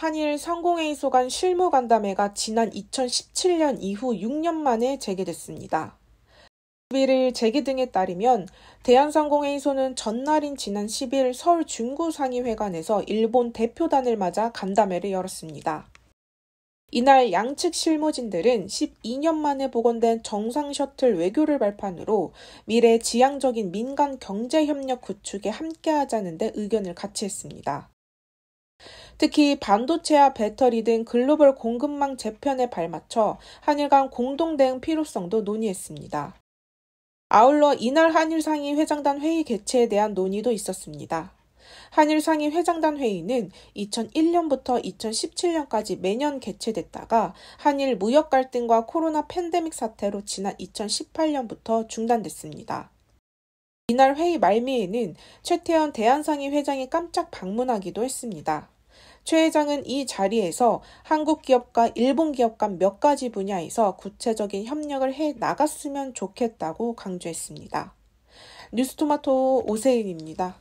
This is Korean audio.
한일 성공회의소간 실무 간담회가 지난 2017년 이후 6년 만에 재개됐습니다. 11일 재개 등에 따르면 대한성공회의소는 전날인 지난 10일 서울 중구 상의회관에서 일본 대표단을 맞아 간담회를 열었습니다. 이날 양측 실무진들은 12년 만에 복원된 정상 셔틀 외교를 발판으로 미래 지향적인 민간 경제 협력 구축에 함께하자는 데 의견을 같이 했습니다. 특히 반도체와 배터리 등 글로벌 공급망 재편에 발맞춰 한일 간 공동 대응 필요성도 논의했습니다. 아울러 이날 한일 상위 회장단 회의 개최에 대한 논의도 있었습니다. 한일 상위 회장단 회의는 2001년부터 2017년까지 매년 개최됐다가 한일 무역 갈등과 코로나 팬데믹 사태로 지난 2018년부터 중단됐습니다. 이날 회의 말미에는 최태원 대한상위 회장이 깜짝 방문하기도 했습니다. 최 회장은 이 자리에서 한국 기업과 일본 기업 간 몇 가지 분야에서 구체적인 협력을 해 나갔으면 좋겠다고 강조했습니다. 뉴스토마토 오세인입니다.